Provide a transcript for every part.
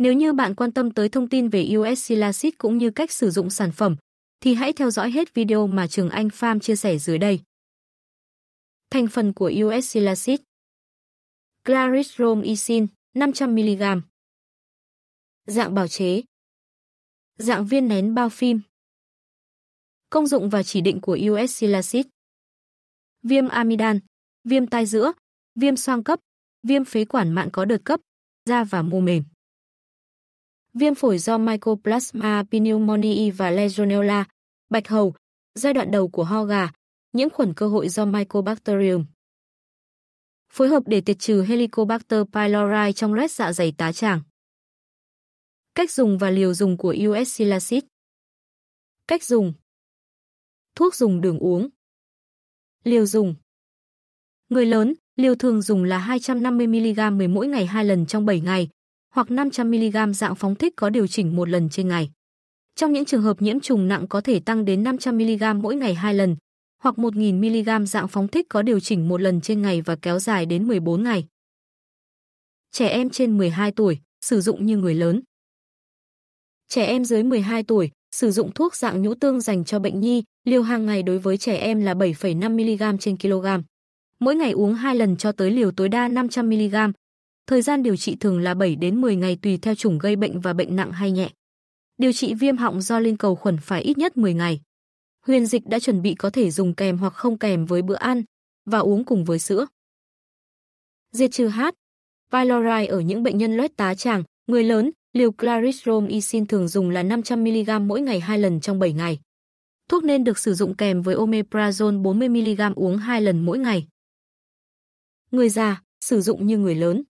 Nếu như bạn quan tâm tới thông tin về US Silasit cũng như cách sử dụng sản phẩm, thì hãy theo dõi hết video mà Trường Anh Farm chia sẻ dưới đây. Thành phần của US Silasit Clarithrome Isin 500mg Dạng bào chế Dạng viên nén bao phim Công dụng và chỉ định của US Silasit Viêm amidan, viêm tai giữa, viêm xoang cấp, viêm phế quản mạng có đợt cấp, da và mô mềm viêm phổi do Mycoplasma pneumoniae và Legionella, bạch hầu, giai đoạn đầu của ho gà, nhiễm khuẩn cơ hội do Mycobacterium. Phối hợp để tiệt trừ Helicobacter pylori trong loét dạ dày tá tràng. Cách dùng và liều dùng của Ursilacid. Cách dùng. Thuốc dùng đường uống. Liều dùng. Người lớn, liều thường dùng là 250 mg mỗi ngày 2 lần trong 7 ngày, hoặc 500mg dạng phóng thích có điều chỉnh một lần trên ngày. Trong những trường hợp nhiễm trùng nặng có thể tăng đến 500mg mỗi ngày 2 lần, hoặc 1000mg dạng phóng thích có điều chỉnh một lần trên ngày và kéo dài đến 14 ngày. Trẻ em trên 12 tuổi sử dụng như người lớn. Trẻ em dưới 12 tuổi sử dụng thuốc dạng nhũ tương dành cho bệnh nhi, liều hàng ngày đối với trẻ em là 7,5 mg trên kg. Mỗi ngày uống 2 lần cho tới liều tối đa 500 mg, Thời gian điều trị thường là 7 đến 10 ngày tùy theo chủng gây bệnh và bệnh nặng hay nhẹ. Điều trị viêm họng do liên cầu khuẩn phải ít nhất 10 ngày. Huyền dịch đã chuẩn bị có thể dùng kèm hoặc không kèm với bữa ăn và uống cùng với sữa. Diệt trừ H. Pylori ở những bệnh nhân loét tá tràng, người lớn, liều clarithromycin thường dùng là 500mg mỗi ngày 2 lần trong 7 ngày. Thuốc nên được sử dụng kèm với omeprazole 40mg uống 2 lần mỗi ngày. Người già, sử dụng như người lớn.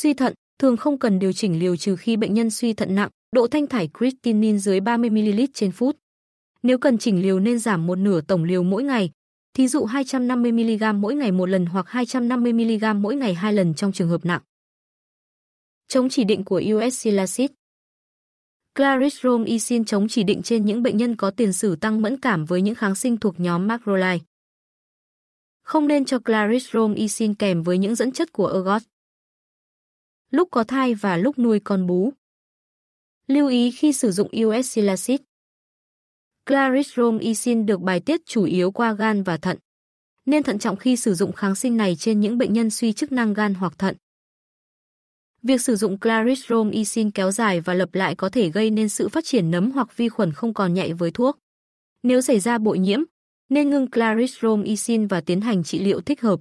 Suy thận thường không cần điều chỉnh liều trừ khi bệnh nhân suy thận nặng, độ thanh thải creatinine dưới 30 ml trên phút. Nếu cần chỉnh liều nên giảm một nửa tổng liều mỗi ngày, thí dụ 250 mg mỗi ngày một lần hoặc 250 mg mỗi ngày hai lần trong trường hợp nặng. Chống chỉ định của uracilacid Clarithrome isin chống chỉ định trên những bệnh nhân có tiền sử tăng mẫn cảm với những kháng sinh thuộc nhóm macrolide. Không nên cho clarithrome isin kèm với những dẫn chất của ergot lúc có thai và lúc nuôi con bú. Lưu ý khi sử dụng ius silacid. Clarithrome được bài tiết chủ yếu qua gan và thận. Nên thận trọng khi sử dụng kháng sinh này trên những bệnh nhân suy chức năng gan hoặc thận. Việc sử dụng clarithromycin kéo dài và lặp lại có thể gây nên sự phát triển nấm hoặc vi khuẩn không còn nhạy với thuốc. Nếu xảy ra bội nhiễm, nên ngưng clarithromycin và tiến hành trị liệu thích hợp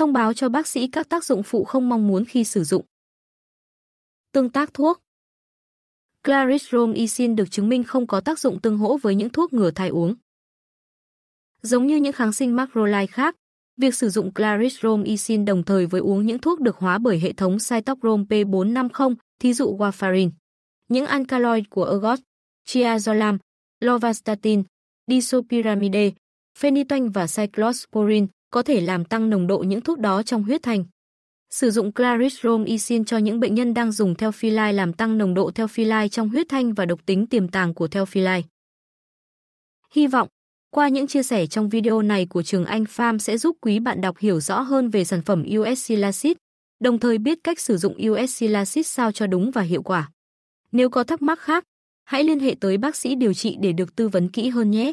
thông báo cho bác sĩ các tác dụng phụ không mong muốn khi sử dụng. Tương tác thuốc Clarithromycin được chứng minh không có tác dụng tương hỗ với những thuốc ngừa thai uống. Giống như những kháng sinh macrolide khác, việc sử dụng clarithromycin đồng thời với uống những thuốc được hóa bởi hệ thống cytochrome P450, thí dụ warfarin, những alkaloid của ergot, chiazolam, lovastatin, disopyramide, phenytoin và cyclosporine có thể làm tăng nồng độ những thuốc đó trong huyết thành. Sử dụng Clarithrome Isin cho những bệnh nhân đang dùng Theophylline làm tăng nồng độ Theophylline trong huyết thanh và độc tính tiềm tàng của Theophylline. Hy vọng, qua những chia sẻ trong video này của trường Anh Farm sẽ giúp quý bạn đọc hiểu rõ hơn về sản phẩm USC Lacid, đồng thời biết cách sử dụng USC Lacid sao cho đúng và hiệu quả. Nếu có thắc mắc khác, hãy liên hệ tới bác sĩ điều trị để được tư vấn kỹ hơn nhé.